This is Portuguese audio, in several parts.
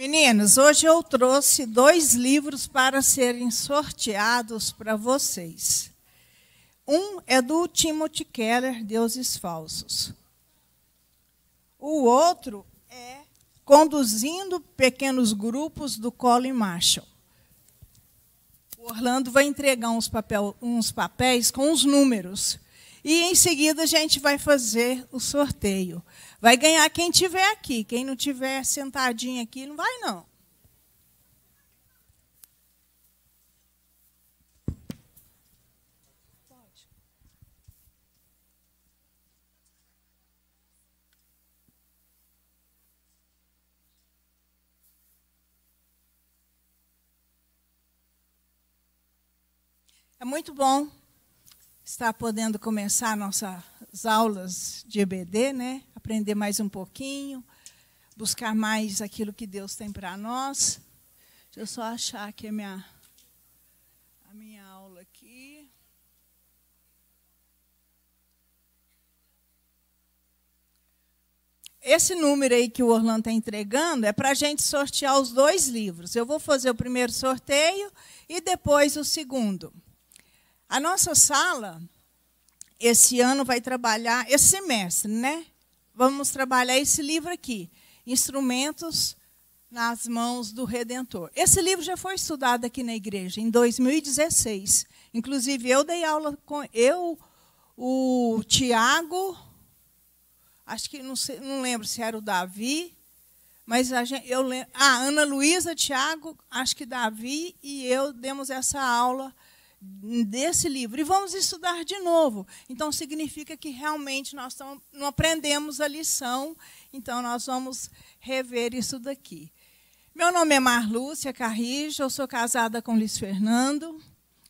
Meninos, hoje eu trouxe dois livros para serem sorteados para vocês. Um é do Timothy Keller, Deuses Falsos. O outro é Conduzindo Pequenos Grupos, do Colin Marshall. O Orlando vai entregar uns, papel, uns papéis com os números. E em seguida a gente vai fazer o sorteio. Vai ganhar quem tiver aqui. Quem não tiver sentadinho aqui não vai não. É muito bom está podendo começar nossas aulas de EBD, né? Aprender mais um pouquinho, buscar mais aquilo que Deus tem para nós. Deixa eu só achar aqui a minha, a minha aula aqui. Esse número aí que o Orlando está entregando é para a gente sortear os dois livros. Eu vou fazer o primeiro sorteio e depois o segundo. A nossa sala, esse ano, vai trabalhar, esse semestre, né? Vamos trabalhar esse livro aqui, Instrumentos nas Mãos do Redentor. Esse livro já foi estudado aqui na igreja, em 2016. Inclusive, eu dei aula com. Eu, o Tiago, acho que não, sei, não lembro se era o Davi, mas a gente, eu lembro, ah, Ana Luísa, Tiago, acho que Davi e eu demos essa aula desse livro e vamos estudar de novo. Então, significa que realmente nós não aprendemos a lição, então nós vamos rever isso daqui. Meu nome é Marlúcia Carrijo, eu sou casada com Luiz Fernando,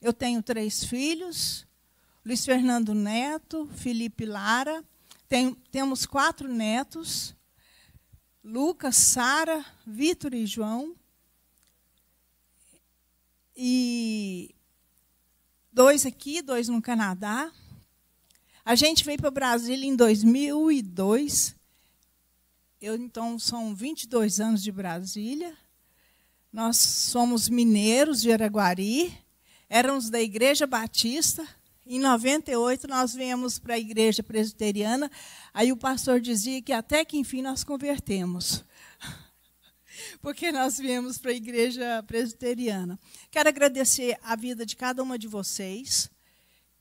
eu tenho três filhos, Luiz Fernando Neto, Felipe Lara, Tem, temos quatro netos, Lucas, Sara, Vitor e João. E dois aqui, dois no Canadá. A gente veio para Brasília em 2002. Eu, então, são 22 anos de Brasília. Nós somos mineiros de Araguari. Éramos da Igreja Batista. Em 98, nós viemos para a Igreja Presbiteriana. Aí o pastor dizia que até que enfim nós convertemos porque nós viemos para a igreja presbiteriana. Quero agradecer a vida de cada uma de vocês.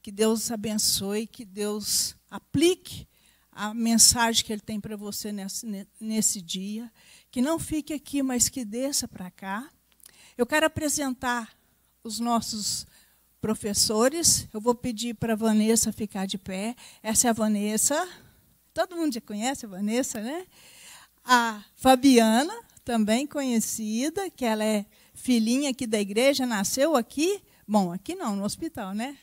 Que Deus abençoe, que Deus aplique a mensagem que Ele tem para você nesse, nesse dia. Que não fique aqui, mas que desça para cá. Eu quero apresentar os nossos professores. Eu vou pedir para a Vanessa ficar de pé. Essa é a Vanessa. Todo mundo já conhece a Vanessa, né? A Fabiana, também conhecida, que ela é filhinha aqui da igreja, nasceu aqui. Bom, aqui não, no hospital, né?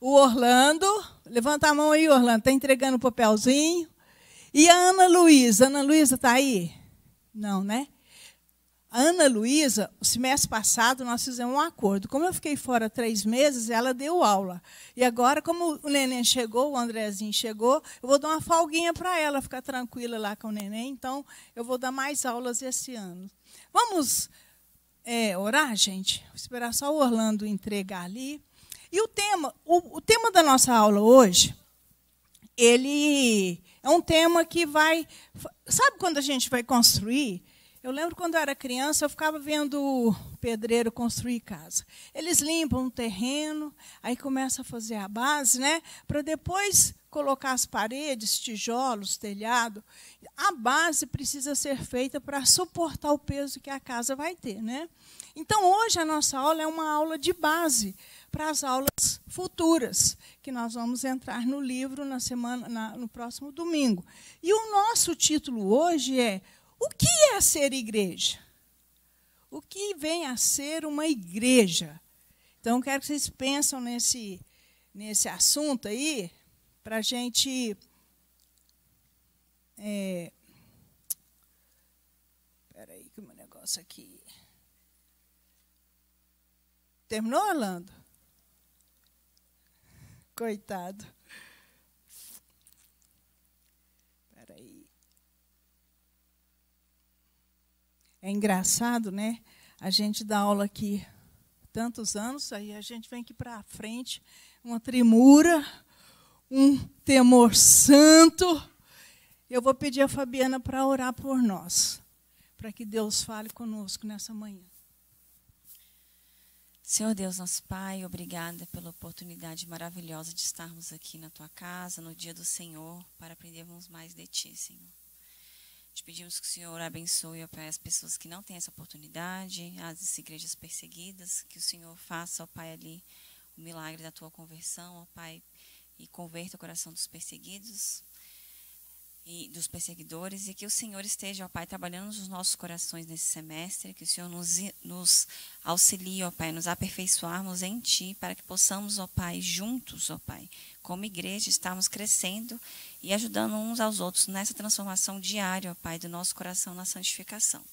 O Orlando, levanta a mão aí, Orlando, está entregando o papelzinho. E a Ana Luísa, Ana Luísa está aí? Não, né? A Ana Luísa, o semestre passado, nós fizemos um acordo. Como eu fiquei fora três meses, ela deu aula. E agora, como o neném chegou, o Andrezinho chegou, eu vou dar uma falguinha para ela ficar tranquila lá com o neném. Então, eu vou dar mais aulas esse ano. Vamos é, orar, gente? Vou esperar só o Orlando entregar ali. E o tema, o, o tema da nossa aula hoje, ele é um tema que vai. Sabe quando a gente vai construir eu lembro quando eu era criança, eu ficava vendo o pedreiro construir casa. Eles limpam o terreno, aí começa a fazer a base, né? Para depois colocar as paredes, tijolos, telhado. A base precisa ser feita para suportar o peso que a casa vai ter, né? Então hoje a nossa aula é uma aula de base para as aulas futuras, que nós vamos entrar no livro na semana, na, no próximo domingo. E o nosso título hoje é o que é ser igreja? O que vem a ser uma igreja? Então, quero que vocês pensem nesse, nesse assunto aí, para a gente. É, peraí, que o meu negócio aqui. Terminou, Orlando? Coitado. É engraçado, né? A gente dá aula aqui tantos anos, aí a gente vem aqui para frente, uma tremura, um temor santo. Eu vou pedir a Fabiana para orar por nós, para que Deus fale conosco nessa manhã. Senhor Deus, nosso Pai, obrigada pela oportunidade maravilhosa de estarmos aqui na tua casa, no dia do Senhor, para aprendermos mais de ti, Senhor. Te pedimos que o Senhor abençoe ó Pai, as pessoas que não têm essa oportunidade, as igrejas perseguidas, que o Senhor faça, ó Pai, ali o milagre da tua conversão, ó Pai, e converta o coração dos perseguidos e dos perseguidores e que o Senhor esteja, ó Pai, trabalhando nos nossos corações nesse semestre, que o Senhor nos, nos auxilie, ó Pai, nos aperfeiçoarmos em Ti, para que possamos, ó Pai, juntos, ó Pai, como igreja, estarmos crescendo e ajudando uns aos outros nessa transformação diária, ó Pai, do nosso coração na santificação.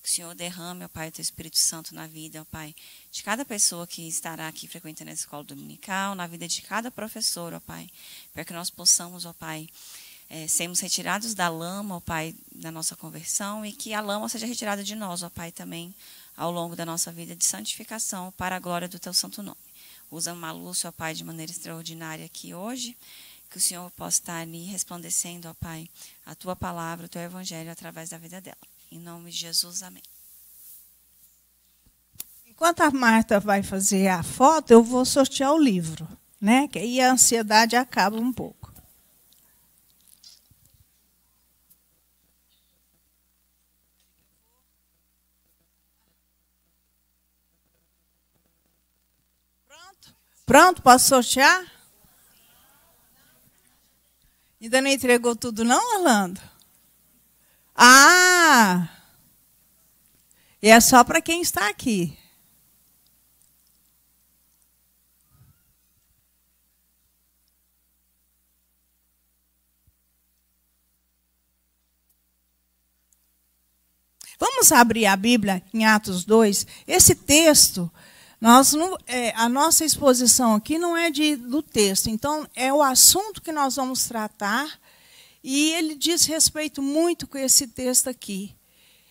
Que o Senhor derrame, ó Pai, o Teu Espírito Santo na vida, ó Pai, de cada pessoa que estará aqui frequentando a escola dominical, na vida de cada professor, ó Pai, para que nós possamos, ó Pai, é, sermos retirados da lama, ó Pai, da nossa conversão, e que a lama seja retirada de nós, ó Pai, também ao longo da nossa vida de santificação, para a glória do Teu santo nome. Usa luz, ó Pai, de maneira extraordinária aqui hoje, que o Senhor possa estar ali resplandecendo, ó Pai, a Tua palavra, o Teu evangelho através da vida dela. Em nome de Jesus, amém. Enquanto a Marta vai fazer a foto, eu vou sortear o livro, né? Que aí a ansiedade acaba um pouco. Pronto, posso sortear? Ainda não entregou tudo, não, Orlando? Ah! E é só para quem está aqui. Vamos abrir a Bíblia em Atos 2. Esse texto nós não, é, a nossa exposição aqui não é de, do texto, então é o assunto que nós vamos tratar, e ele diz respeito muito com esse texto aqui.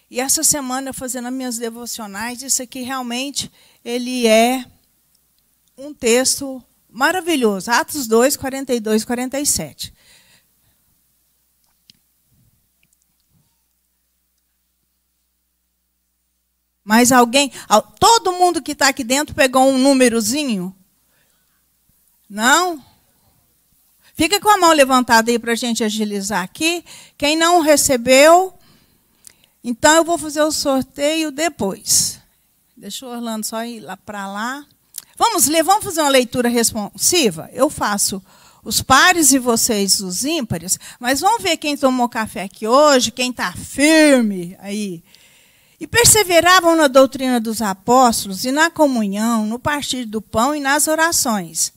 E essa semana, fazendo as minhas devocionais, isso aqui realmente ele é um texto maravilhoso. Atos 2, 42 47. Mas alguém, todo mundo que está aqui dentro pegou um númerozinho? Não? Fica com a mão levantada aí para a gente agilizar aqui. Quem não recebeu, então eu vou fazer o sorteio depois. Deixa o Orlando só ir lá para lá. Vamos ler, vamos fazer uma leitura responsiva? Eu faço os pares e vocês os ímpares, mas vamos ver quem tomou café aqui hoje, quem está firme aí. E perseveravam na doutrina dos apóstolos e na comunhão, no partir do pão e nas orações.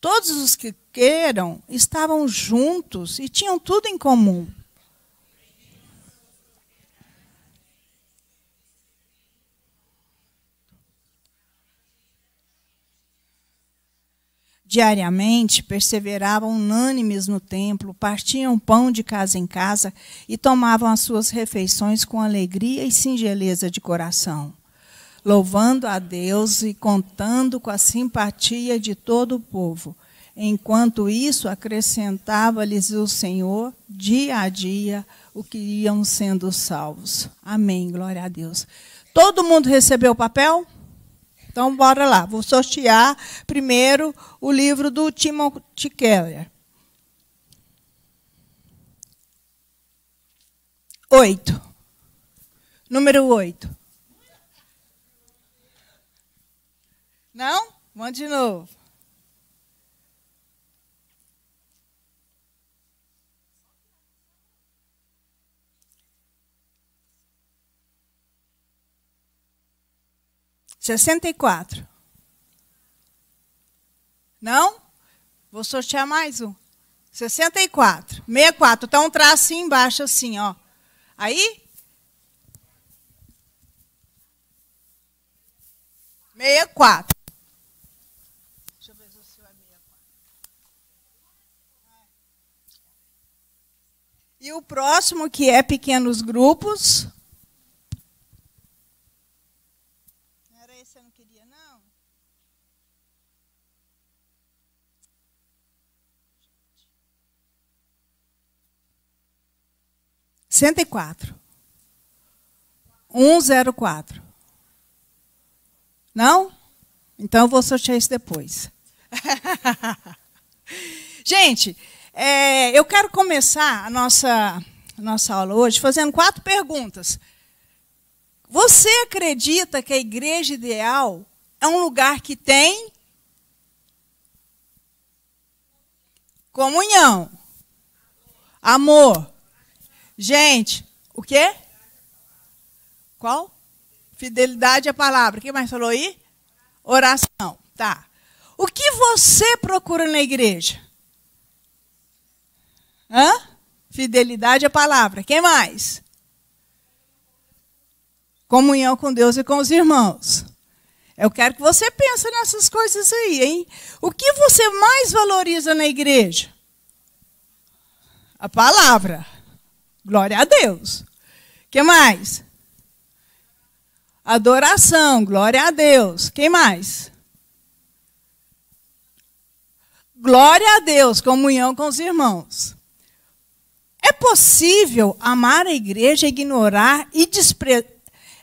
Todos os que queiram estavam juntos e tinham tudo em comum. Diariamente perseveravam unânimes no templo, partiam pão de casa em casa e tomavam as suas refeições com alegria e singeleza de coração, louvando a Deus e contando com a simpatia de todo o povo. Enquanto isso, acrescentava-lhes o Senhor dia a dia o que iam sendo salvos. Amém. Glória a Deus. Todo mundo recebeu o papel? Então, bora lá. Vou sortear primeiro o livro do Timothy Keller. Oito. Número oito. Não? Vamos de novo. 64. Não? Vou sortear mais um. 64. 64. Então, um traço assim embaixo, assim, ó. Aí. 64. Deixa eu ver se o seu é 64. E o próximo, que é pequenos grupos. 104. 104. Não? Então eu vou sortear isso depois. Gente, é, eu quero começar a nossa, a nossa aula hoje fazendo quatro perguntas. Você acredita que a igreja ideal é um lugar que tem comunhão, amor, Gente, o quê? Qual? Fidelidade à palavra. Quem mais falou aí? Oração. Tá. O que você procura na igreja? Hã? Fidelidade à palavra. Quem mais? Comunhão com Deus e com os irmãos. Eu quero que você pense nessas coisas aí, hein? O que você mais valoriza na igreja? A palavra. Glória a Deus. que mais? Adoração, glória a Deus. Quem mais? Glória a Deus, comunhão com os irmãos. É possível amar a igreja, ignorar e desprezar.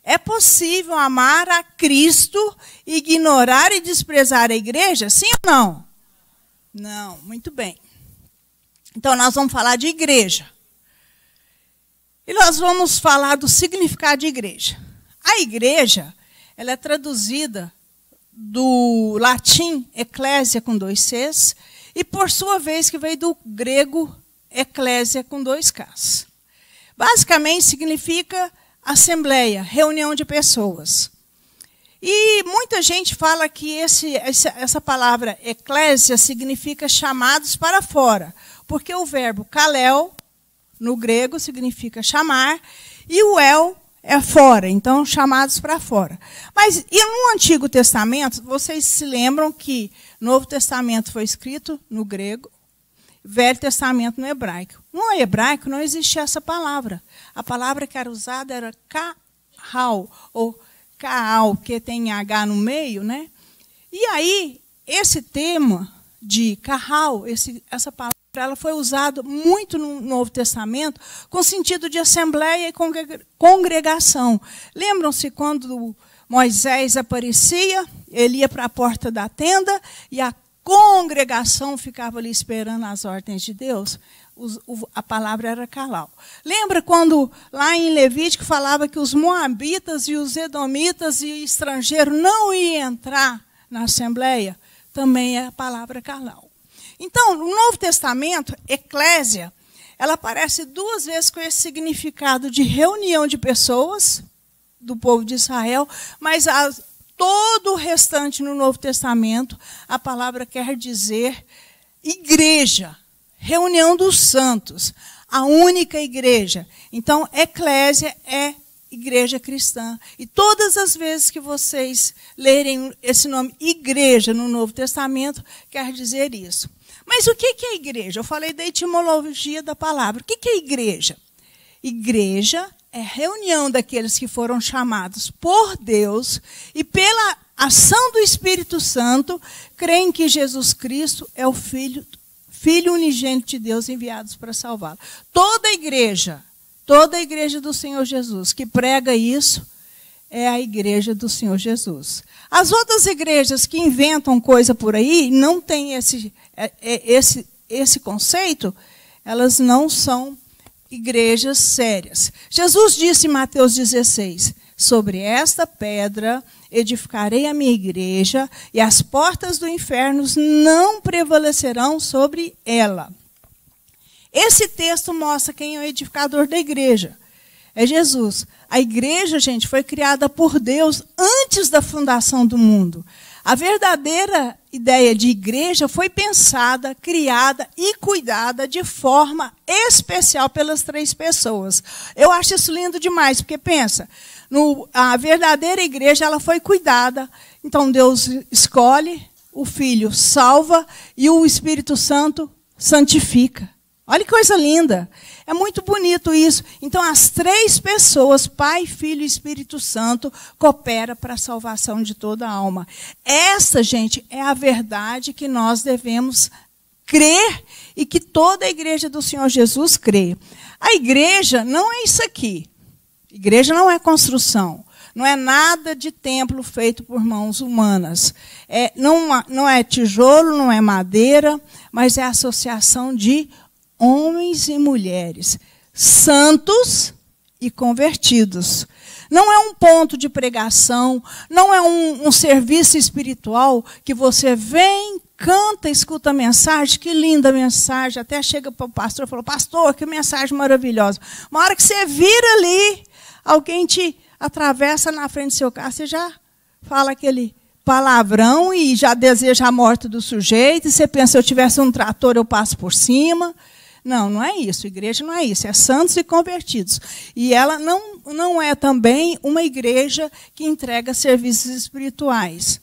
É possível amar a Cristo, ignorar e desprezar a igreja? Sim ou não? Não, muito bem. Então nós vamos falar de igreja. E nós vamos falar do significado de igreja. A igreja, ela é traduzida do latim eclésia com dois Cs, e por sua vez que veio do grego eclésia com dois Ks. Basicamente significa assembleia, reunião de pessoas. E muita gente fala que esse, essa palavra eclésia significa chamados para fora, porque o verbo kalel no grego significa chamar, e o el é fora, então chamados para fora. Mas e no Antigo Testamento, vocês se lembram que Novo Testamento foi escrito no grego, Velho Testamento no hebraico. No hebraico não existia essa palavra. A palavra que era usada era kahal, ou kaal, que tem H no meio, né? E aí, esse tema de kahal, esse, essa palavra ela foi usada muito no Novo Testamento com sentido de assembleia e congregação. Lembram-se quando Moisés aparecia, ele ia para a porta da tenda e a congregação ficava ali esperando as ordens de Deus? a palavra era calau. Lembra quando lá em Levítico falava que os moabitas e os edomitas e estrangeiros não iam entrar na assembleia? Também é a palavra calau. Então, no Novo Testamento, eclésia, ela aparece duas vezes com esse significado de reunião de pessoas do povo de Israel, mas a, todo o restante no Novo Testamento, a palavra quer dizer igreja, reunião dos santos, a única igreja. Então, eclésia é igreja cristã. E todas as vezes que vocês lerem esse nome igreja no Novo Testamento, quer dizer isso. Mas o que é igreja? Eu falei da etimologia da palavra. O que é igreja? Igreja é reunião daqueles que foram chamados por Deus e pela ação do Espírito Santo, creem que Jesus Cristo é o Filho, filho unigênito de Deus enviado para salvá-lo. Toda a igreja, toda a igreja do Senhor Jesus que prega isso, é a igreja do Senhor Jesus. As outras igrejas que inventam coisa por aí, não têm esse, é, é, esse, esse conceito, elas não são igrejas sérias. Jesus disse em Mateus 16: Sobre esta pedra edificarei a minha igreja, e as portas do inferno não prevalecerão sobre ela. Esse texto mostra quem é o edificador da igreja. É Jesus. A igreja, gente, foi criada por Deus antes da fundação do mundo. A verdadeira ideia de igreja foi pensada, criada e cuidada de forma especial pelas três pessoas. Eu acho isso lindo demais, porque pensa, no, a verdadeira igreja ela foi cuidada. Então Deus escolhe, o Filho salva e o Espírito Santo santifica. Olha que coisa linda! É muito bonito isso. Então, as três pessoas, Pai, Filho e Espírito Santo, coopera para a salvação de toda a alma. Essa, gente, é a verdade que nós devemos crer e que toda a igreja do Senhor Jesus crê. A igreja não é isso aqui. igreja não é construção. Não é nada de templo feito por mãos humanas. É, não, não é tijolo, não é madeira, mas é associação de homens e mulheres santos e convertidos. Não é um ponto de pregação, não é um, um, serviço espiritual que você vem, canta, escuta a mensagem, que linda mensagem, até chega para o pastor e fala, pastor, que mensagem maravilhosa. Uma hora que você vira ali, alguém te atravessa na frente do seu carro, você já fala aquele palavrão e já deseja a morte do sujeito, e você pensa, se eu tivesse um trator, eu passo por cima. Não, não é isso. Igreja não é isso. É santos e convertidos. E ela não, não é também uma igreja que entrega serviços espirituais.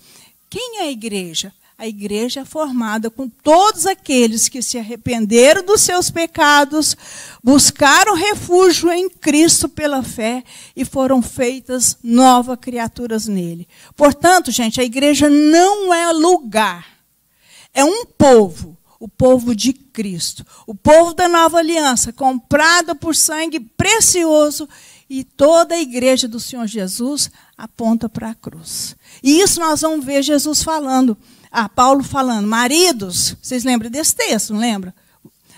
Quem é a igreja? A igreja é formada com todos aqueles que se arrependeram dos seus pecados, buscaram refúgio em Cristo pela fé e foram feitas novas criaturas nele. Portanto, gente, a igreja não é lugar, é um povo o povo de Cristo, o povo da nova aliança, comprado por sangue precioso, e toda a igreja do Senhor Jesus aponta para a cruz. E isso nós vamos ver Jesus falando, ah, Paulo falando, maridos, vocês lembram desse texto, não lembra?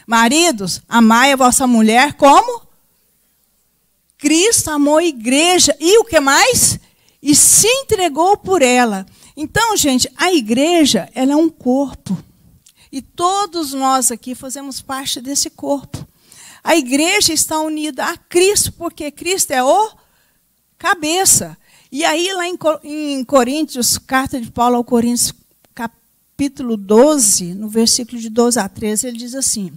Maridos, amai a vossa mulher como Cristo amou a igreja e o que mais? E se entregou por ela. Então, gente, a igreja, ela é um corpo. E todos nós aqui fazemos parte desse corpo. A igreja está unida a Cristo, porque Cristo é o cabeça. E aí, lá em Coríntios, carta de Paulo ao Coríntios, capítulo 12, no versículo de 12 a 13, ele diz assim: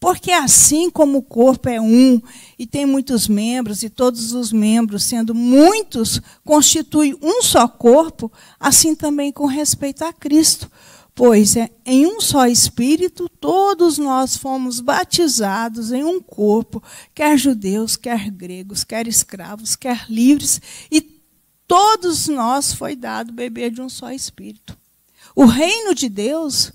Porque assim como o corpo é um e tem muitos membros, e todos os membros, sendo muitos, constituem um só corpo, assim também com respeito a Cristo Pois é, em um só Espírito todos nós fomos batizados em um corpo, quer judeus, quer gregos, quer escravos, quer livres, e todos nós foi dado beber de um só Espírito. O reino de Deus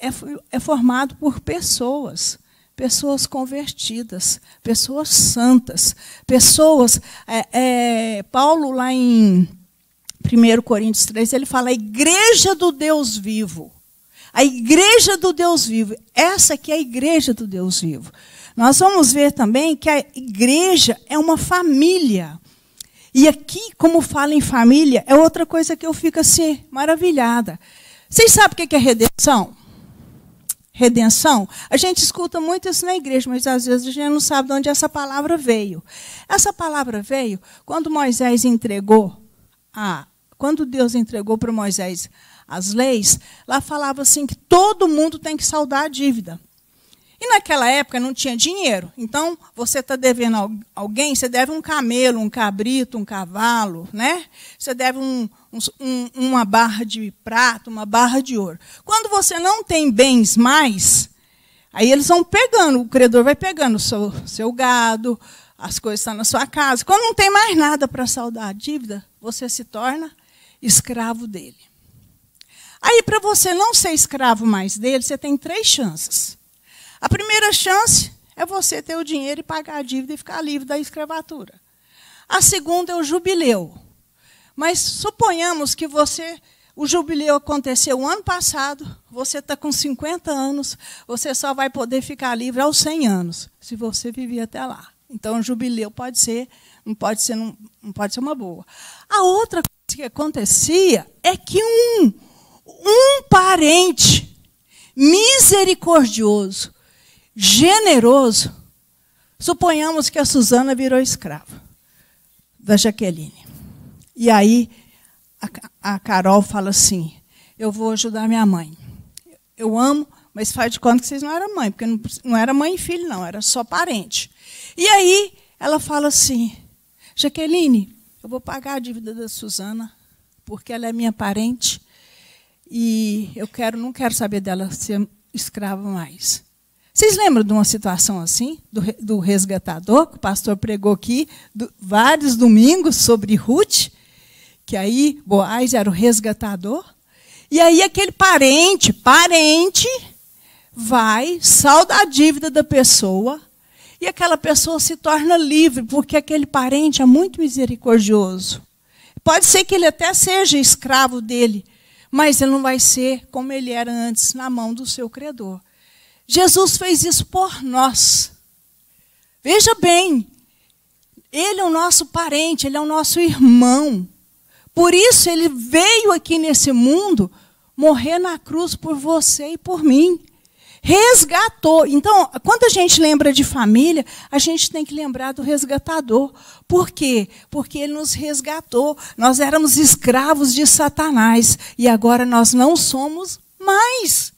é, é formado por pessoas, pessoas convertidas, pessoas santas, pessoas. É, é, Paulo, lá em 1 Coríntios 3, ele fala: a igreja do Deus vivo. A igreja do Deus vivo. Essa aqui é a igreja do Deus vivo. Nós vamos ver também que a igreja é uma família. E aqui, como fala em família, é outra coisa que eu fico assim, maravilhada. Vocês sabem o que é redenção? Redenção? A gente escuta muito isso na igreja, mas às vezes a gente não sabe de onde essa palavra veio. Essa palavra veio quando Moisés entregou a quando Deus entregou para Moisés as leis, lá falava assim que todo mundo tem que saldar a dívida. E naquela época não tinha dinheiro. Então, você está devendo a alguém, você deve um camelo, um cabrito, um cavalo, né? Você deve um, um, uma barra de prata, uma barra de ouro. Quando você não tem bens mais, aí eles vão pegando, o credor vai pegando o seu, seu gado, as coisas estão tá na sua casa. Quando não tem mais nada para saldar a dívida, você se torna escravo dele. Aí, para você não ser escravo mais dele, você tem três chances. A primeira chance é você ter o dinheiro e pagar a dívida e ficar livre da escravatura. A segunda é o jubileu. Mas suponhamos que você o jubileu aconteceu o ano passado, você está com 50 anos, você só vai poder ficar livre aos 100 anos, se você viver até lá. Então, o jubileu pode ser, não pode ser, não pode ser uma boa. A outra que acontecia é que um, um parente misericordioso, generoso, suponhamos que a Suzana virou escrava da Jaqueline. E aí a, a Carol fala assim: Eu vou ajudar minha mãe. Eu amo, mas faz de conta que vocês não eram mãe, porque não, não era mãe e filho, não, era só parente. E aí ela fala assim: Jaqueline, eu vou pagar a dívida da Suzana, porque ela é minha parente e eu quero, não quero saber dela ser escrava mais. Vocês lembram de uma situação assim, do, do resgatador, que o pastor pregou aqui do, vários domingos sobre Ruth, que aí Boaz era o resgatador, e aí aquele parente, parente, vai, salda a dívida da pessoa, e aquela pessoa se torna livre, porque aquele parente é muito misericordioso. Pode ser que ele até seja escravo dele, mas ele não vai ser como ele era antes, na mão do seu credor. Jesus fez isso por nós. Veja bem, ele é o nosso parente, ele é o nosso irmão. Por isso ele veio aqui nesse mundo morrer na cruz por você e por mim resgatou. Então, quando a gente lembra de família, a gente tem que lembrar do resgatador. Por quê? Porque ele nos resgatou. Nós éramos escravos de Satanás e agora nós não somos mais.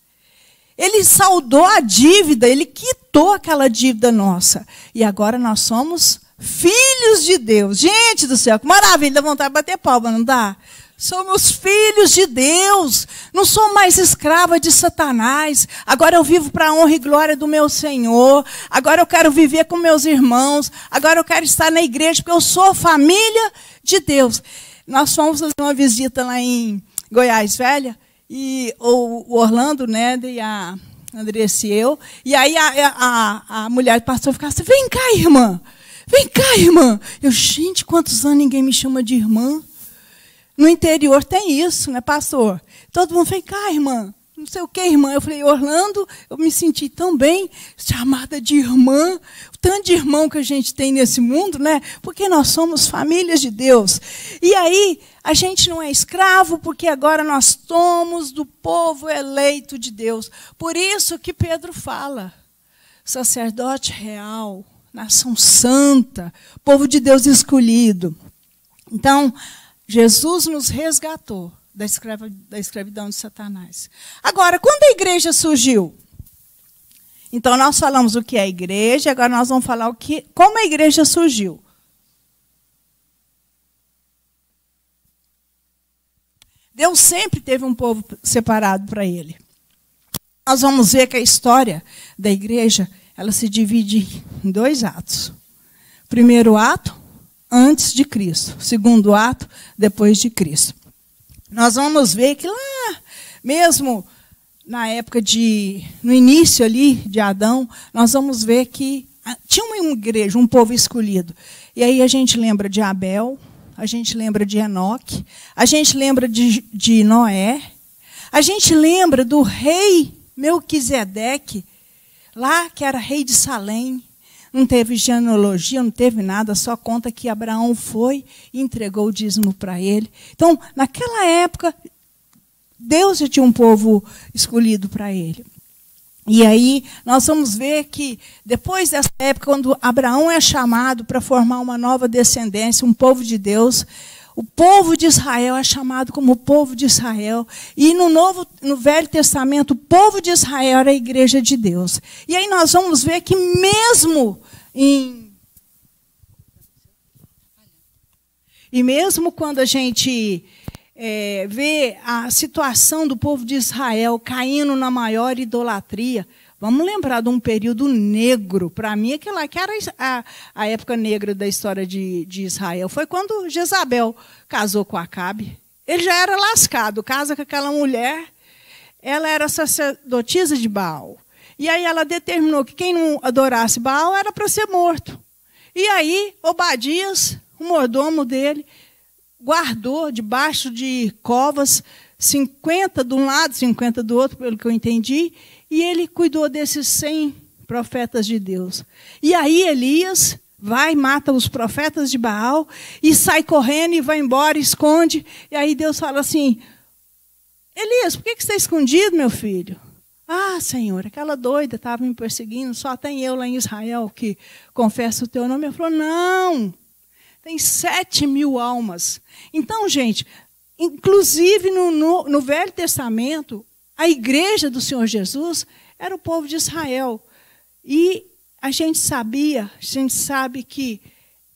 Ele saldou a dívida, ele quitou aquela dívida nossa. E agora nós somos filhos de Deus. Gente do céu, que maravilha, dá vontade de bater palma, não dá? Somos filhos de Deus. Não sou mais escrava de Satanás. Agora eu vivo para a honra e glória do meu Senhor. Agora eu quero viver com meus irmãos. Agora eu quero estar na igreja, porque eu sou família de Deus. Nós fomos fazer uma visita lá em Goiás Velha, e o Orlando, né, e a Andressa e eu. E aí a, a, a mulher do pastor ficava assim: vem cá, irmã. Vem cá, irmã. Eu, gente, quantos anos ninguém me chama de irmã? No interior tem isso, né, pastor? Todo mundo vem cá, irmã. Não sei o que, irmã. Eu falei, Orlando, eu me senti tão bem, chamada de irmã. O tanto de irmão que a gente tem nesse mundo, né? Porque nós somos famílias de Deus. E aí, a gente não é escravo, porque agora nós somos do povo eleito de Deus. Por isso que Pedro fala, sacerdote real, nação santa, povo de Deus escolhido. Então, Jesus nos resgatou da, escrava, da escravidão de Satanás. Agora, quando a igreja surgiu? Então, nós falamos o que é a igreja, agora nós vamos falar o que, como a igreja surgiu. Deus sempre teve um povo separado para ele. Nós vamos ver que a história da igreja, ela se divide em dois atos. Primeiro ato, antes de Cristo, segundo ato, depois de Cristo. Nós vamos ver que lá, mesmo na época de no início ali de Adão, nós vamos ver que ah, tinha uma igreja, um povo escolhido. E aí a gente lembra de Abel, a gente lembra de Enoque, a gente lembra de, de Noé, a gente lembra do rei Melquisedeque, lá que era rei de Salém não teve genealogia, não teve nada, só conta que Abraão foi e entregou o dízimo para ele. Então, naquela época, Deus já tinha um povo escolhido para ele. E aí nós vamos ver que depois dessa época, quando Abraão é chamado para formar uma nova descendência, um povo de Deus, o povo de Israel é chamado como o povo de Israel. E no Novo, no Velho Testamento, o povo de Israel era a igreja de Deus. E aí nós vamos ver que mesmo em. E mesmo quando a gente é, vê a situação do povo de Israel caindo na maior idolatria, Vamos lembrar de um período negro. Para mim, aquela que era a, a época negra da história de, de Israel foi quando Jezabel casou com Acabe. Ele já era lascado, casa com aquela mulher. Ela era sacerdotisa de Baal. E aí ela determinou que quem não adorasse Baal era para ser morto. E aí, Obadias, o mordomo dele, guardou debaixo de covas 50 de um lado, 50 do outro, pelo que eu entendi, e ele cuidou desses 100 profetas de Deus. E aí Elias vai, mata os profetas de Baal e sai correndo e vai embora, esconde. E aí Deus fala assim: Elias, por que, você está escondido, meu filho? Ah, Senhor, aquela doida estava me perseguindo, só tem eu lá em Israel que confesso o teu nome. Ele falou: Não, tem sete mil almas. Então, gente, inclusive no, no, no Velho Testamento, a igreja do Senhor Jesus era o povo de Israel. E a gente sabia, a gente sabe que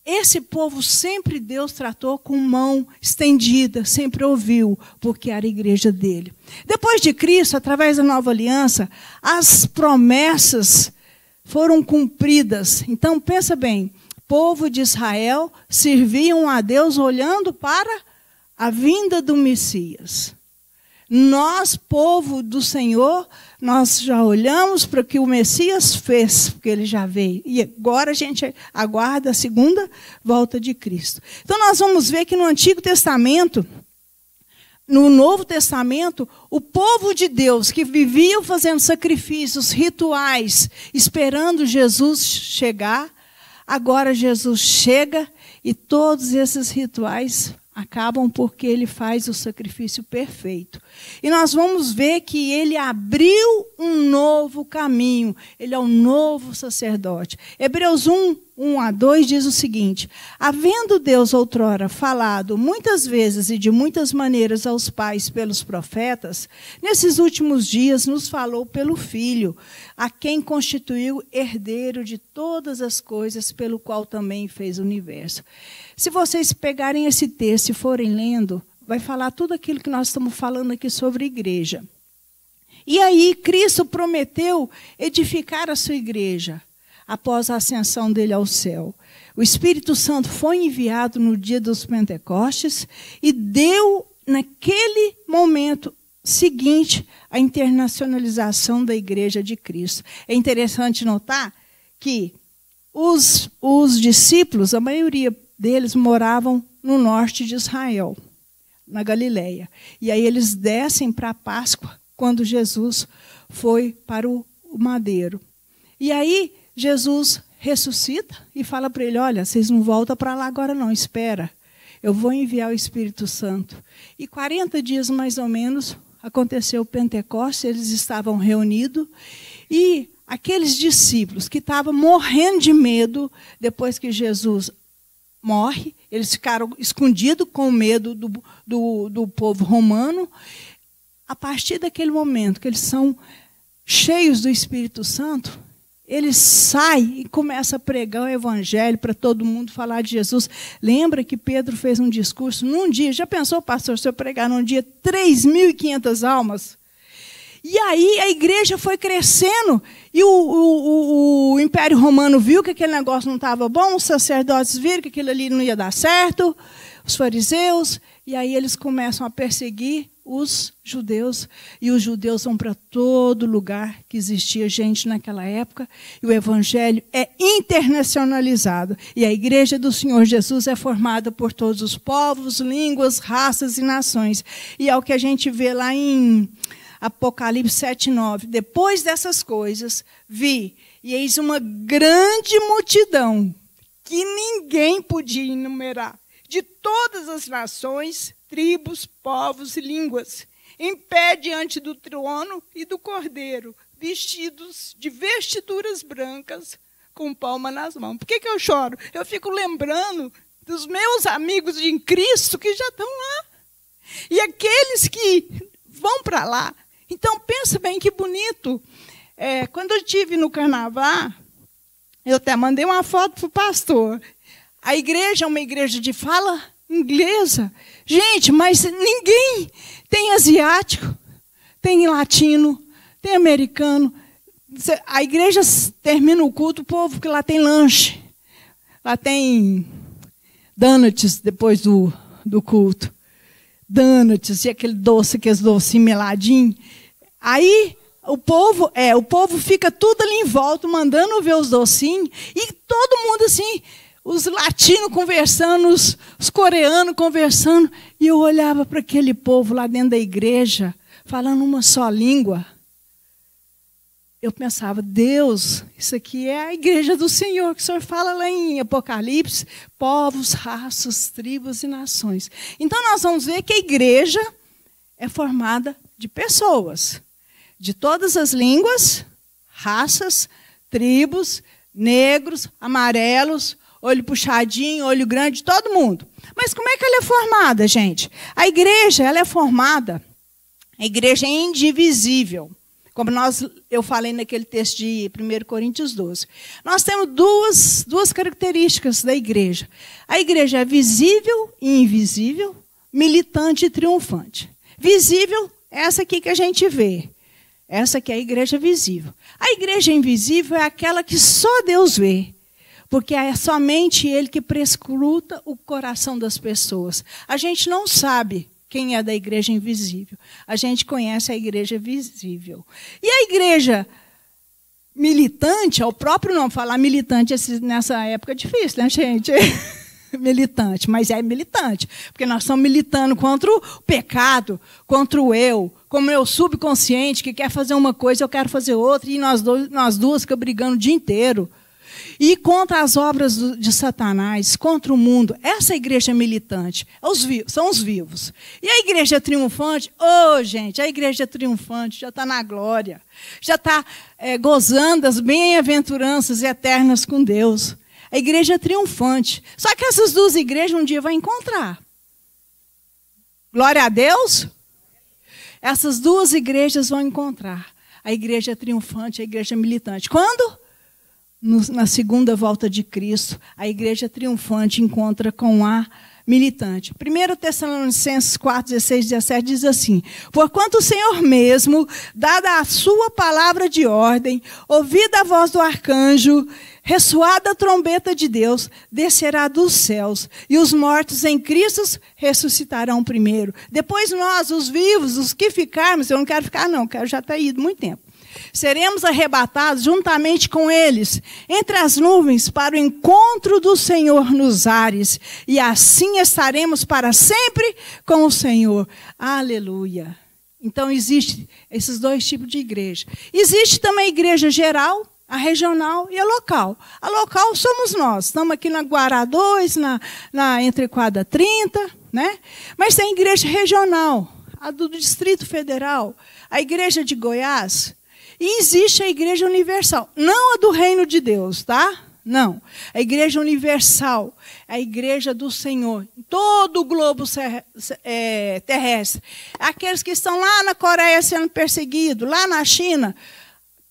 esse povo sempre Deus tratou com mão estendida, sempre ouviu, porque era a igreja dele. Depois de Cristo, através da nova aliança, as promessas foram cumpridas. Então, pensa bem: povo de Israel serviam a Deus olhando para a vinda do Messias. Nós, povo do Senhor, nós já olhamos para o que o Messias fez, porque ele já veio. E agora a gente aguarda a segunda volta de Cristo. Então nós vamos ver que no Antigo Testamento, no Novo Testamento, o povo de Deus que vivia fazendo sacrifícios, rituais, esperando Jesus chegar, agora Jesus chega e todos esses rituais acabam porque ele faz o sacrifício perfeito. E nós vamos ver que ele abriu um novo caminho, ele é um novo sacerdote. Hebreus 1, 1 a 2 diz o seguinte: Havendo Deus outrora falado muitas vezes e de muitas maneiras aos pais pelos profetas, nesses últimos dias nos falou pelo Filho, a quem constituiu herdeiro de todas as coisas, pelo qual também fez o universo. Se vocês pegarem esse texto e forem lendo, vai falar tudo aquilo que nós estamos falando aqui sobre igreja. E aí, Cristo prometeu edificar a sua igreja após a ascensão dele ao céu. O Espírito Santo foi enviado no dia dos Pentecostes e deu, naquele momento seguinte, a internacionalização da Igreja de Cristo. É interessante notar que os, os discípulos, a maioria deles, moravam no norte de Israel, na Galileia. E aí eles descem para a Páscoa quando Jesus foi para o madeiro. E aí Jesus ressuscita e fala para ele: Olha, vocês não voltam para lá agora, não, espera. Eu vou enviar o Espírito Santo. E 40 dias mais ou menos aconteceu o Pentecostes, eles estavam reunidos e aqueles discípulos que estavam morrendo de medo depois que Jesus morre, eles ficaram escondidos com medo do, do, do povo romano. A partir daquele momento que eles são cheios do Espírito Santo, ele sai e começa a pregar o evangelho para todo mundo falar de Jesus. Lembra que Pedro fez um discurso num dia? Já pensou, pastor, se eu pregar num dia 3.500 almas? E aí a igreja foi crescendo e o, o, o, o Império Romano viu que aquele negócio não estava bom, os sacerdotes viram que aquilo ali não ia dar certo, os fariseus, e aí eles começam a perseguir os judeus. E os judeus vão para todo lugar que existia gente naquela época, e o evangelho é internacionalizado. E a igreja do Senhor Jesus é formada por todos os povos, línguas, raças e nações. E é o que a gente vê lá em Apocalipse 7, 9. Depois dessas coisas, vi, e eis uma grande multidão que ninguém podia enumerar de todas as nações, tribos, povos e línguas, em pé diante do trono e do cordeiro, vestidos de vestiduras brancas, com palma nas mãos. Por que, que eu choro? Eu fico lembrando dos meus amigos em Cristo que já estão lá. E aqueles que vão para lá. Então, pensa bem que bonito. É, quando eu tive no carnaval, eu até mandei uma foto para o pastor. A igreja é uma igreja de fala inglesa. Gente, mas ninguém tem asiático, tem latino, tem americano. A igreja termina o culto, o povo que lá tem lanche. Lá tem donuts depois do, do culto. Donuts, e aquele doce, aqueles docinhos meladinhos. Aí o povo, é, o povo fica tudo ali em volta, mandando ver os docinhos, e todo mundo assim, os latinos conversando, os, os coreanos conversando, e eu olhava para aquele povo lá dentro da igreja, falando uma só língua. Eu pensava, Deus, isso aqui é a igreja do Senhor, que o Senhor fala lá em Apocalipse, povos, raças, tribos e nações. Então nós vamos ver que a igreja é formada de pessoas, de todas as línguas, raças, tribos, negros, amarelos, olho puxadinho, olho grande, todo mundo. Mas como é que ela é formada, gente? A igreja, ela é formada. A igreja é indivisível. Como nós, eu falei naquele texto de 1 Coríntios 12. Nós temos duas, duas características da igreja. A igreja é visível e invisível, militante e triunfante. Visível, essa aqui que a gente vê. Essa que é a igreja visível. A igreja invisível é aquela que só Deus vê porque é somente ele que prescruta o coração das pessoas. A gente não sabe quem é da igreja invisível. A gente conhece a igreja visível. E a igreja militante, é O próprio não falar militante nessa época é difícil, né, gente? militante, mas é militante, porque nós estamos militando contra o pecado, contra o eu, como eu é subconsciente que quer fazer uma coisa, eu quero fazer outra, e nós, do, nós duas ficamos brigando o dia inteiro. E contra as obras de Satanás, contra o mundo. Essa igreja é militante é são os vivos. E a igreja triunfante, ô oh, gente, a igreja triunfante já está na glória, já está é, gozando as bem-aventuranças eternas com Deus. A igreja é triunfante. Só que essas duas igrejas um dia vão encontrar. Glória a Deus. Essas duas igrejas vão encontrar. A igreja triunfante e a igreja militante. Quando? no, na segunda volta de Cristo, a igreja triunfante encontra com a militante. 1 Tessalonicenses 4, 16, 17 diz assim: Porquanto o Senhor mesmo, dada a sua palavra de ordem, ouvida a voz do arcanjo, ressoada a trombeta de Deus, descerá dos céus, e os mortos em Cristo ressuscitarão primeiro. Depois nós, os vivos, os que ficarmos, eu não quero ficar, não, quero já ter ido muito tempo. Seremos arrebatados juntamente com eles, entre as nuvens, para o encontro do Senhor nos ares, e assim estaremos para sempre com o Senhor. Aleluia. Então existem esses dois tipos de igreja. Existe também a igreja geral, a regional e a local. A local somos nós. Estamos aqui na Guará 2, na, na Entrequadra 30, né? Mas tem a igreja regional, a do Distrito Federal, a igreja de Goiás, e existe a igreja universal, não a do reino de Deus, tá? Não. A igreja universal, a igreja do Senhor, em todo o globo é, terrestre. Aqueles que estão lá na Coreia sendo perseguidos, lá na China,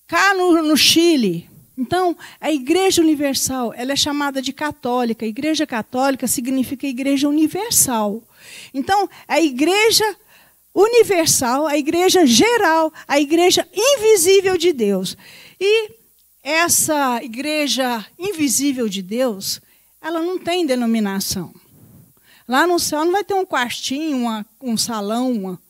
cá no, no Chile, então, a Igreja Universal, ela é chamada de católica. A Igreja Católica significa Igreja Universal. Então, a Igreja universal, a igreja geral, a igreja invisível de Deus. E essa igreja invisível de Deus, ela não tem denominação. Lá no céu não vai ter um quartinho, uma, um salão uma,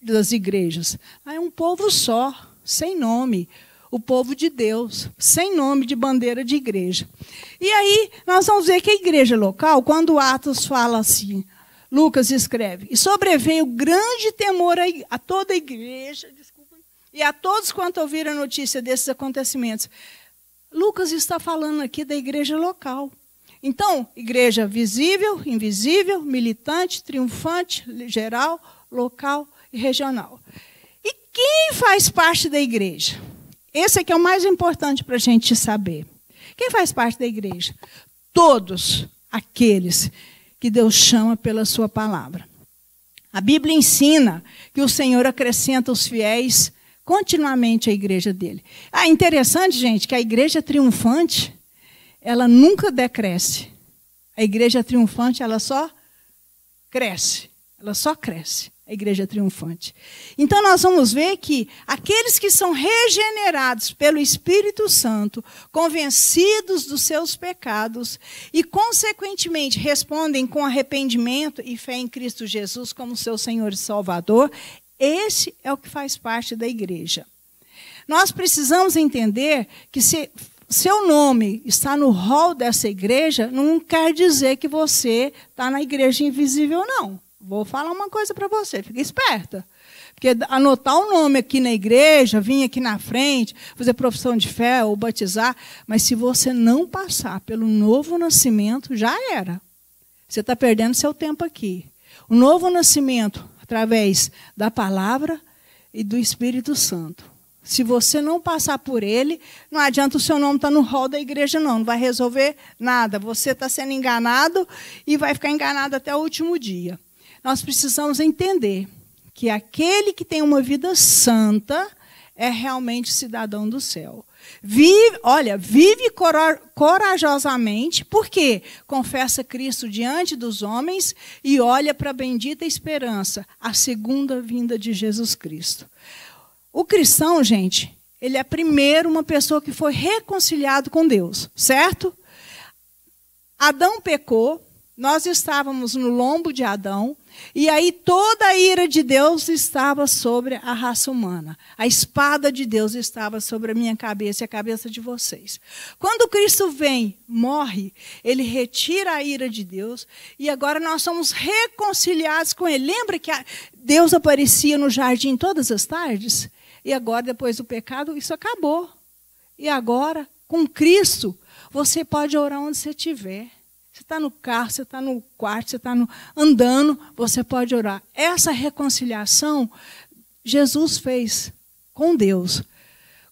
das igrejas. é um povo só, sem nome. O povo de Deus, sem nome de bandeira de igreja. E aí, nós vamos ver que a igreja local, quando Atos fala assim, Lucas escreve: E sobreveio grande temor a, a toda a igreja, desculpa, e a todos quanto ouviram a notícia desses acontecimentos. Lucas está falando aqui da igreja local. Então, igreja visível, invisível, militante, triunfante, geral, local e regional. E quem faz parte da igreja? Esse aqui é o mais importante para a gente saber. Quem faz parte da igreja? Todos aqueles que Deus chama pela sua palavra. A Bíblia ensina que o Senhor acrescenta os fiéis continuamente à igreja dele. Ah, interessante, gente, que a igreja triunfante, ela nunca decresce. A igreja triunfante, ela só cresce. Ela só cresce a igreja triunfante. Então nós vamos ver que aqueles que são regenerados pelo Espírito Santo, convencidos dos seus pecados e consequentemente respondem com arrependimento e fé em Cristo Jesus como seu Senhor e Salvador, esse é o que faz parte da igreja. Nós precisamos entender que se seu nome está no hall dessa igreja, não quer dizer que você está na igreja invisível, não. Vou falar uma coisa para você, fica esperta. Porque anotar o um nome aqui na igreja, vir aqui na frente, fazer profissão de fé ou batizar, mas se você não passar pelo novo nascimento, já era. Você está perdendo seu tempo aqui. O novo nascimento, através da palavra e do Espírito Santo. Se você não passar por ele, não adianta o seu nome estar tá no hall da igreja, não. Não vai resolver nada. Você está sendo enganado e vai ficar enganado até o último dia nós precisamos entender que aquele que tem uma vida santa é realmente cidadão do céu. Vive, olha, vive corajosamente, porque confessa Cristo diante dos homens e olha para a bendita esperança, a segunda vinda de Jesus Cristo. O cristão, gente, ele é primeiro uma pessoa que foi reconciliado com Deus, certo? Adão pecou, nós estávamos no lombo de Adão, e aí toda a ira de Deus estava sobre a raça humana. A espada de Deus estava sobre a minha cabeça e a cabeça de vocês. Quando Cristo vem, morre, ele retira a ira de Deus e agora nós somos reconciliados com ele. Lembra que Deus aparecia no jardim todas as tardes? E agora depois do pecado isso acabou. E agora com Cristo você pode orar onde você estiver. Você está no carro, você está no quarto, você está no... andando, você pode orar. Essa reconciliação Jesus fez com Deus.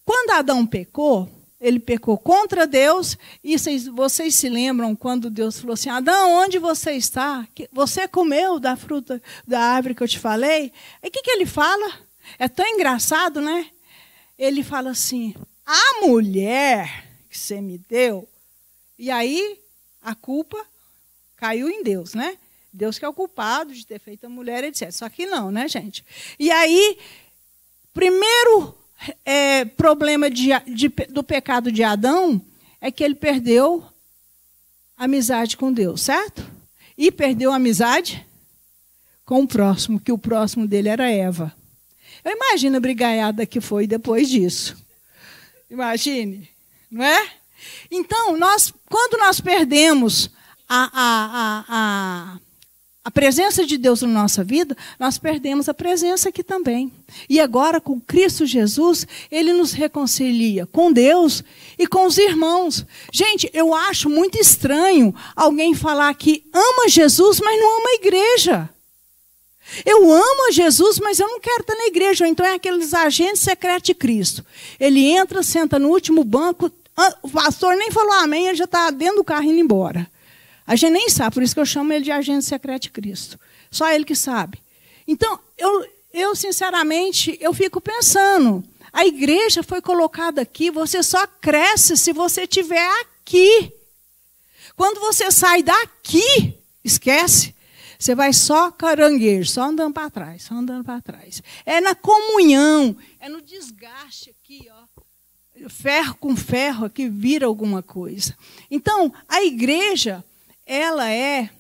Quando Adão pecou, ele pecou contra Deus, e vocês, vocês, se lembram quando Deus falou assim: Adão, onde você está? Você comeu da fruta da árvore que eu te falei? E o que, que ele fala? É tão engraçado, né? Ele fala assim: A mulher que você me deu. E aí a culpa caiu em Deus, né? Deus que é o culpado de ter feito a mulher, etc. Só que não, né, gente? E aí, primeiro é, problema de, de, do pecado de Adão é que ele perdeu a amizade com Deus, certo? E perdeu a amizade com o próximo, que o próximo dele era Eva. Eu imagino a brigaiada que foi depois disso. Imagine, não é? Então, nós, quando nós perdemos a, a, a, a, presença de Deus na nossa vida, nós perdemos a presença aqui também. E agora, com Cristo Jesus, ele nos reconcilia com Deus e com os irmãos. Gente, eu acho muito estranho alguém falar que ama Jesus, mas não ama a igreja. Eu amo a Jesus, mas eu não quero estar na igreja. Então é aqueles agentes secretos de Cristo. Ele entra, senta no último banco, ah, o pastor nem falou amém, ele já está dentro do carro indo embora. A gente nem sabe, por isso que eu chamo ele de agente secreto de Cristo. Só ele que sabe. Então, eu, eu sinceramente, eu fico pensando, a igreja foi colocada aqui, você só cresce se você estiver aqui. Quando você sai daqui, esquece, você vai só caranguejo, só andando para trás, só andando para trás. É na comunhão, é no desgaste aqui, ó ferro com ferro aqui é vira alguma coisa. Então, a igreja, ela é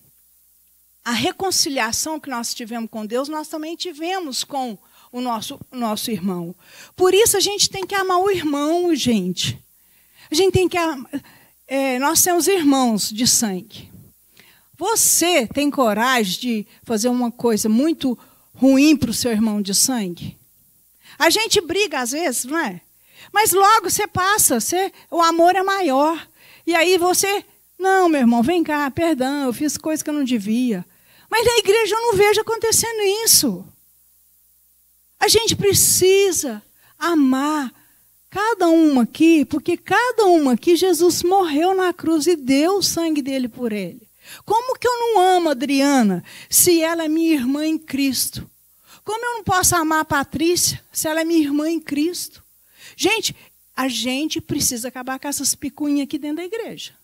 a reconciliação que nós tivemos com Deus, nós também tivemos com o nosso, nosso irmão. Por isso a gente tem que amar o irmão, gente. A gente tem que amar, é, nós temos irmãos de sangue. Você tem coragem de fazer uma coisa muito ruim para o seu irmão de sangue? A gente briga às vezes, não é? Mas logo você passa, você, o amor é maior. E aí você, não, meu irmão, vem cá, perdão, eu fiz coisa que eu não devia. Mas na igreja eu não vejo acontecendo isso. A gente precisa amar cada uma aqui, porque cada uma aqui Jesus morreu na cruz e deu o sangue dele por ele. Como que eu não amo Adriana se ela é minha irmã em Cristo? Como eu não posso amar a Patrícia se ela é minha irmã em Cristo? Gente, a gente precisa acabar com essas picuinhas aqui dentro da igreja.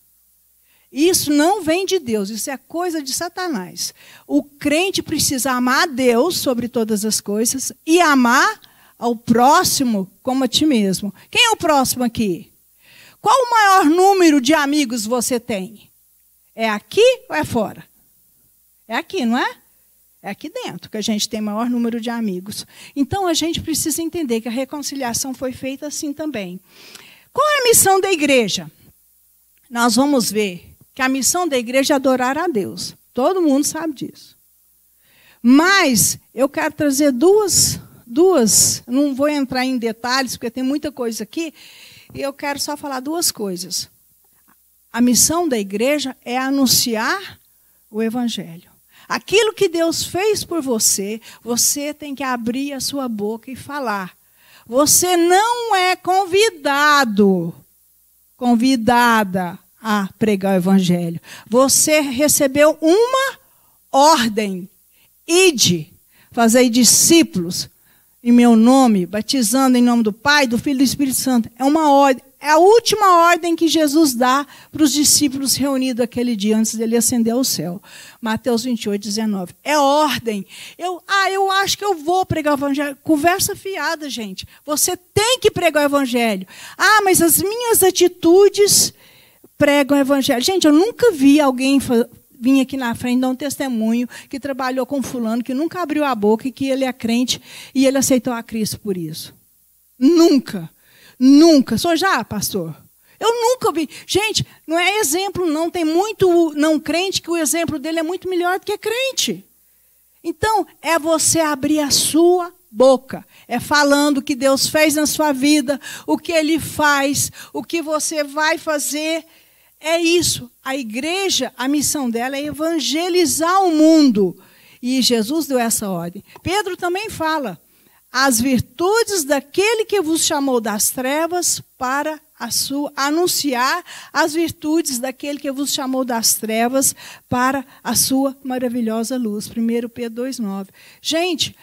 Isso não vem de Deus, isso é coisa de Satanás. O crente precisa amar a Deus sobre todas as coisas e amar ao próximo como a ti mesmo. Quem é o próximo aqui? Qual o maior número de amigos você tem? É aqui ou é fora? É aqui, não é? É aqui dentro que a gente tem maior número de amigos. Então a gente precisa entender que a reconciliação foi feita assim também. Qual é a missão da igreja? Nós vamos ver que a missão da igreja é adorar a Deus. Todo mundo sabe disso. Mas eu quero trazer duas, duas, não vou entrar em detalhes porque tem muita coisa aqui, e eu quero só falar duas coisas. A missão da igreja é anunciar o evangelho. Aquilo que Deus fez por você, você tem que abrir a sua boca e falar. Você não é convidado, convidada a pregar o evangelho. Você recebeu uma ordem. Ide, fazei discípulos em meu nome, batizando em nome do Pai, do Filho e do Espírito Santo. É uma ordem. É a última ordem que Jesus dá para os discípulos reunidos aquele dia antes dele ascender ao céu. Mateus 28, 19. É ordem. Eu, ah, eu acho que eu vou pregar o evangelho. Conversa fiada, gente. Você tem que pregar o evangelho. Ah, mas as minhas atitudes pregam o evangelho. Gente, eu nunca vi alguém vir aqui na frente dar um testemunho que trabalhou com fulano, que nunca abriu a boca e que ele é crente e ele aceitou a Cristo por isso. Nunca. Nunca. Sou já, pastor? Eu nunca vi. Gente, não é exemplo, não. Tem muito não crente que o exemplo dele é muito melhor do que crente. Então, é você abrir a sua boca. É falando o que Deus fez na sua vida, o que ele faz, o que você vai fazer. É isso. A igreja, a missão dela é evangelizar o mundo. E Jesus deu essa ordem. Pedro também fala as virtudes daquele que vos chamou das trevas para a sua anunciar as virtudes daquele que vos chamou das trevas para a sua maravilhosa luz. 1 Pedro 2:9. Gente,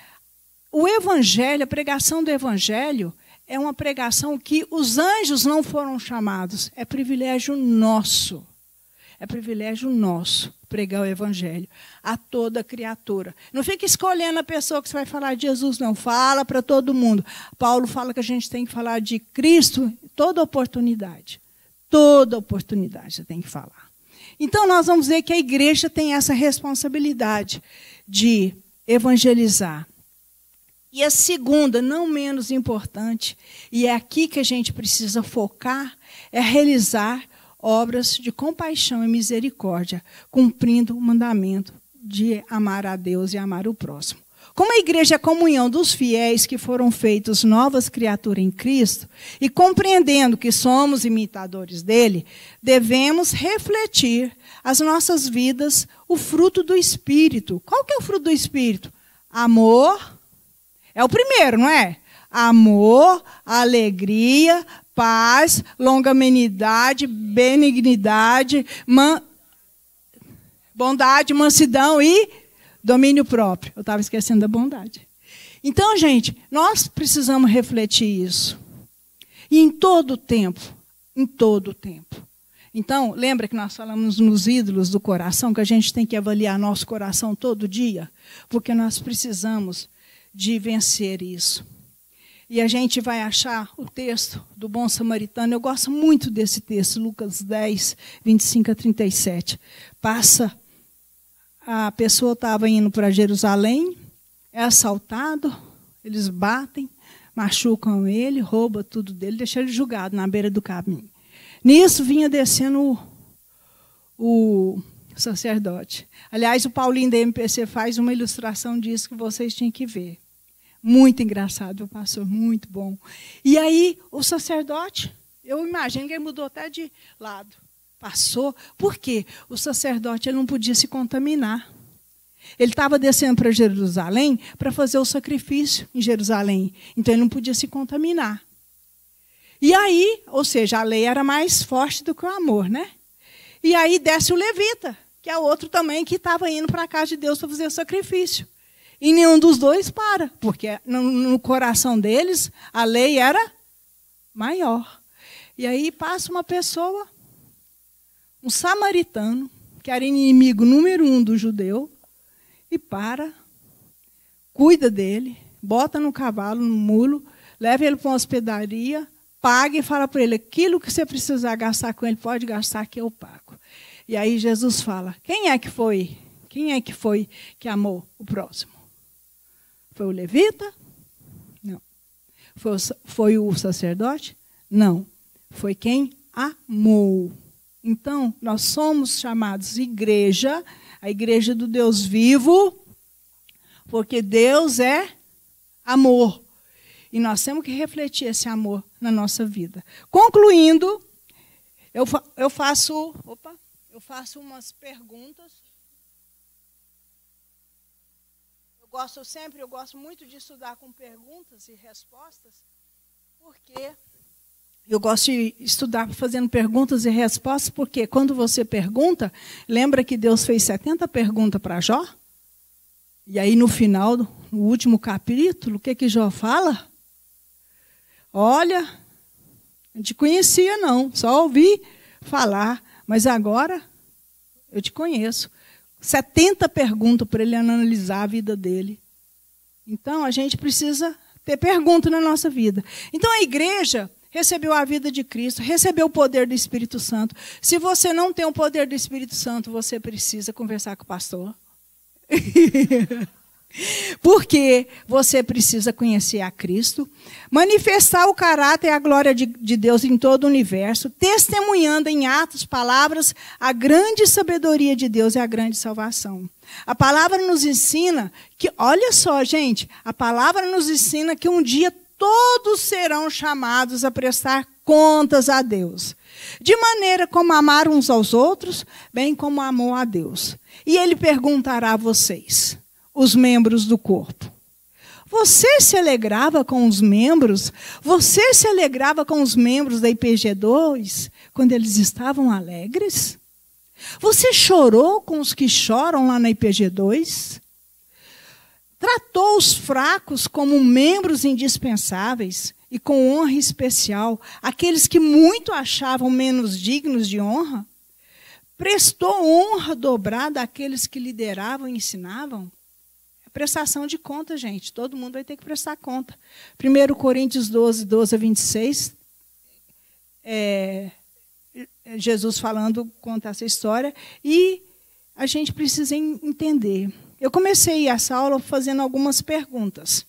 o evangelho, a pregação do evangelho é uma pregação que os anjos não foram chamados, é privilégio nosso. É privilégio nosso pregar o evangelho a toda criatura. Não fica escolhendo a pessoa que você vai falar de Jesus, não. Fala para todo mundo. Paulo fala que a gente tem que falar de Cristo toda oportunidade. Toda oportunidade você tem que falar. Então, nós vamos ver que a igreja tem essa responsabilidade de evangelizar. E a segunda, não menos importante, e é aqui que a gente precisa focar, é realizar obras de compaixão e misericórdia, cumprindo o mandamento de amar a Deus e amar o próximo. Como a igreja é a comunhão dos fiéis que foram feitos novas criaturas em Cristo, e compreendendo que somos imitadores dele, devemos refletir as nossas vidas o fruto do Espírito. Qual que é o fruto do Espírito? Amor. É o primeiro, não é? Amor, alegria, paz, longanimidade, benignidade, man... bondade, mansidão e domínio próprio. Eu estava esquecendo da bondade. Então, gente, nós precisamos refletir isso. E em todo o tempo, em todo o tempo. Então, lembra que nós falamos nos ídolos do coração, que a gente tem que avaliar nosso coração todo dia? Porque nós precisamos de vencer isso. E a gente vai achar o texto do Bom Samaritano. Eu gosto muito desse texto, Lucas 10, 25 a 37. Passa, a pessoa estava indo para Jerusalém, é assaltado, eles batem, machucam ele, roubam tudo dele, deixam ele julgado na beira do caminho. Nisso vinha descendo o, o sacerdote. Aliás, o Paulinho da MPC faz uma ilustração disso que vocês tinham que ver. Muito engraçado, pastor, muito bom. E aí, o sacerdote, eu imagino que ele mudou até de lado. Passou. Por quê? O sacerdote ele não podia se contaminar. Ele estava descendo para Jerusalém para fazer o sacrifício em Jerusalém. Então, ele não podia se contaminar. E aí, ou seja, a lei era mais forte do que o amor, né? E aí desce o levita, que é outro também que estava indo para a casa de Deus para fazer o sacrifício. E nenhum dos dois para, porque no, no coração deles a lei era maior. E aí passa uma pessoa, um samaritano, que era inimigo número um do judeu, e para, cuida dele, bota no cavalo, no mulo, leva ele para uma hospedaria, paga e fala para ele: aquilo que você precisar gastar com ele, pode gastar, que eu pago. E aí Jesus fala: quem é que foi? Quem é que foi que amou o próximo? Foi o levita? Não. Foi o, foi o sacerdote? Não. Foi quem amou. Então, nós somos chamados igreja, a igreja do Deus vivo, porque Deus é amor. E nós temos que refletir esse amor na nossa vida. Concluindo, eu, fa eu faço, opa, eu faço umas perguntas. gosto sempre, eu gosto muito de estudar com perguntas e respostas, porque eu gosto de estudar fazendo perguntas e respostas, porque quando você pergunta, lembra que Deus fez 70 perguntas para Jó? E aí no final, no último capítulo, o que que Jó fala? Olha, não te conhecia não, só ouvi falar, mas agora eu te conheço. 70 perguntas para ele analisar a vida dele. Então, a gente precisa ter pergunta na nossa vida. Então, a igreja recebeu a vida de Cristo, recebeu o poder do Espírito Santo. Se você não tem o poder do Espírito Santo, você precisa conversar com o pastor. Porque você precisa conhecer a Cristo, manifestar o caráter e a glória de, de, Deus em todo o universo, testemunhando em atos, palavras, a grande sabedoria de Deus e a grande salvação. A palavra nos ensina que, olha só, gente, a palavra nos ensina que um dia todos serão chamados a prestar contas a Deus, de maneira como amar uns aos outros, bem como amor a Deus. E ele perguntará a vocês os membros do corpo. Você se alegrava com os membros? Você se alegrava com os membros da IPG2 quando eles estavam alegres? Você chorou com os que choram lá na IPG2? Tratou os fracos como membros indispensáveis e com honra especial aqueles que muito achavam menos dignos de honra? Prestou honra dobrada àqueles que lideravam e ensinavam? Prestação de conta, gente. Todo mundo vai ter que prestar conta. 1 Coríntios 12, 12 a 26. É, é, Jesus falando, conta essa história. E a gente precisa entender. Eu comecei essa aula fazendo algumas perguntas.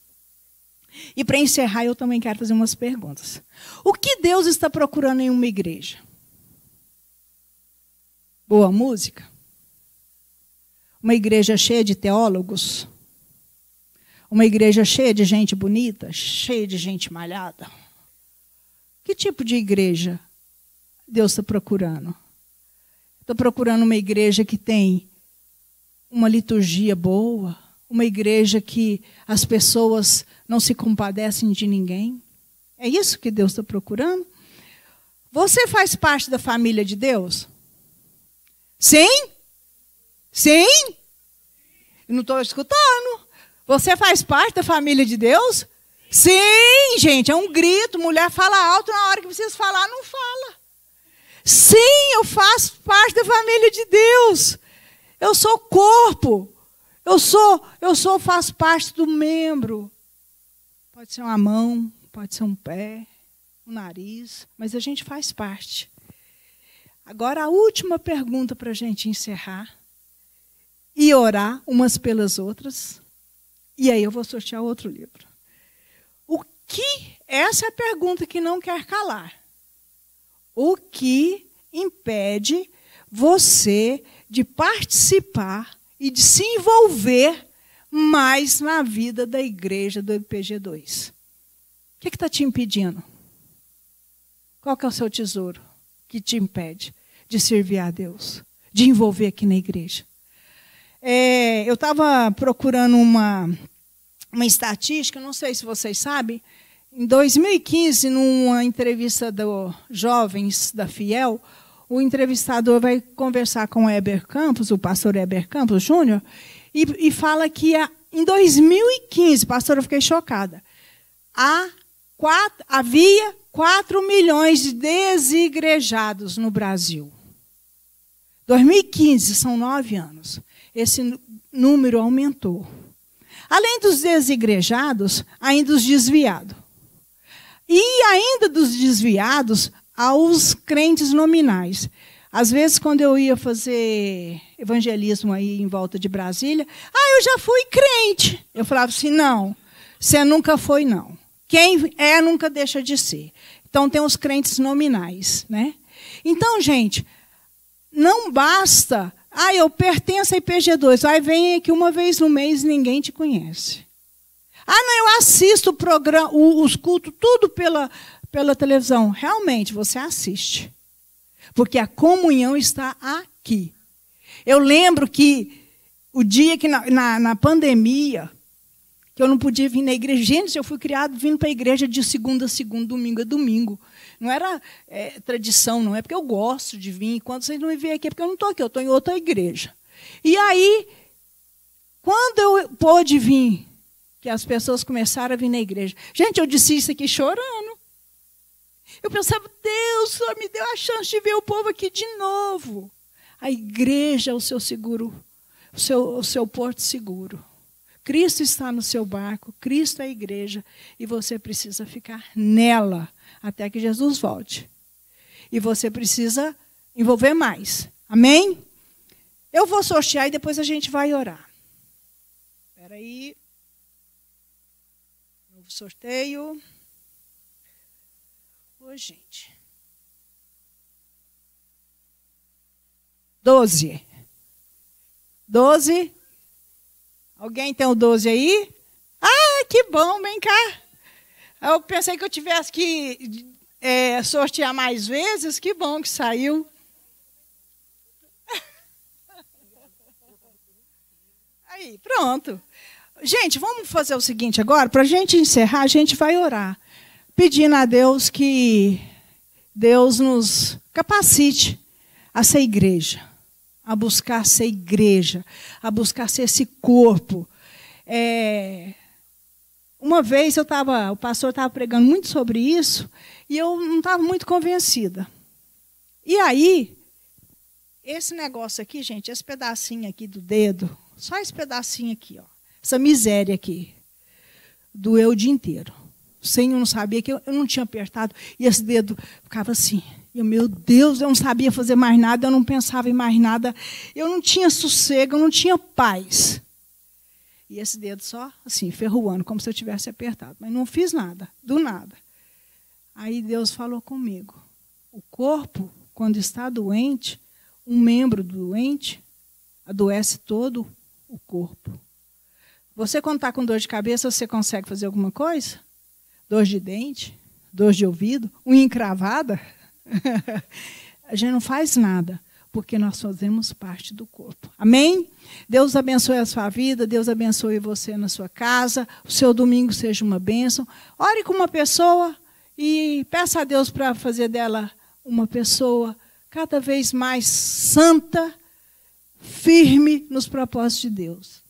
E para encerrar, eu também quero fazer umas perguntas. O que Deus está procurando em uma igreja? Boa música? Uma igreja cheia de teólogos? Uma igreja cheia de gente bonita, cheia de gente malhada. Que tipo de igreja Deus está procurando? Estou procurando uma igreja que tem uma liturgia boa, uma igreja que as pessoas não se compadecem de ninguém. É isso que Deus está procurando? Você faz parte da família de Deus? Sim? Sim? não estou escutando. Você faz parte da família de Deus? Sim, gente, é um grito. Mulher fala alto na hora que precisa falar, não fala. Sim, eu faço parte da família de Deus. Eu sou corpo. Eu sou, eu sou, faço parte do membro. Pode ser uma mão, pode ser um pé, um nariz, mas a gente faz parte. Agora a última pergunta para a gente encerrar e orar umas pelas outras. E aí eu vou sortear outro livro. O que, essa é a pergunta que não quer calar. O que impede você de participar e de se envolver mais na vida da igreja do IPG2? O que é está te impedindo? Qual é o seu tesouro que te impede de servir a Deus, de envolver aqui na igreja? É, eu estava procurando uma, uma estatística, não sei se vocês sabem. Em 2015, numa entrevista do Jovens da Fiel, o entrevistador vai conversar com o Heber Campos, o pastor Heber Campos Júnior, e, e, fala que a, em 2015, pastor, eu fiquei chocada, há quatro, havia 4 milhões de desigrejados no Brasil. 2015, são nove anos esse número aumentou. Além dos desigrejados, ainda os desviados. E ainda dos desviados, aos crentes nominais. Às vezes, quando eu ia fazer evangelismo aí em volta de Brasília, ah, eu já fui crente. Eu falava assim, não, você nunca foi, não. Quem é, nunca deixa de ser. Então, tem os crentes nominais. Né? Então, gente, não basta ah, eu pertenço à IPG2. Aí vem aqui uma vez no mês ninguém te conhece. Ah, não, eu assisto o programa, os cultos, tudo pela, pela televisão. Realmente, você assiste. Porque a comunhão está aqui. Eu lembro que o dia que na, na, na pandemia, que eu não podia vir na igreja, gente, eu fui criado vindo para a igreja de segunda a segunda, domingo a domingo. Não era é, tradição, não é porque eu gosto de vir. Quando vocês não me veem aqui, é porque eu não estou aqui, eu estou em outra igreja. E aí, quando eu pude vir, que as pessoas começaram a vir na igreja. Gente, eu disse isso aqui chorando. Eu pensava, Deus, me deu a chance de ver o povo aqui de novo. A igreja é o seu seguro, o seu, o seu porto seguro. Cristo está no seu barco, Cristo é a igreja e você precisa ficar nela até que Jesus volte. E você precisa envolver mais. Amém? Eu vou sortear e depois a gente vai orar. Espera aí. Novo sorteio. Oi, gente. Doze. Doze. Alguém tem o doze aí? Ah, que bom, vem cá. Eu pensei que eu tivesse que é, sortear mais vezes, que bom que saiu. Aí, pronto. Gente, vamos fazer o seguinte agora, para a gente encerrar, a gente vai orar, pedindo a Deus que Deus nos capacite a ser igreja, a buscar ser igreja, a buscar ser esse corpo. É, uma vez eu tava, o pastor estava pregando muito sobre isso e eu não estava muito convencida. E aí, esse negócio aqui, gente, esse pedacinho aqui do dedo, só esse pedacinho aqui, ó, essa miséria aqui, doeu o dia inteiro. O Senhor não sabia que eu, eu não tinha apertado e esse dedo ficava assim. Eu, meu Deus, eu não sabia fazer mais nada, eu não pensava em mais nada, eu não tinha sossego, eu não tinha paz. E esse dedo só, assim, ferruando, como se eu tivesse apertado. Mas não fiz nada, do nada. Aí Deus falou comigo. O corpo, quando está doente, um membro doente, adoece todo o corpo. Você, quando está com dor de cabeça, você consegue fazer alguma coisa? Dor de dente, dor de ouvido, unha encravada? a gente não faz nada porque nós fazemos parte do corpo. Amém? Deus abençoe a sua vida, Deus abençoe você na sua casa, o seu domingo seja uma bênção. Ore com uma pessoa e peça a Deus para fazer dela uma pessoa cada vez mais santa, firme nos propósitos de Deus.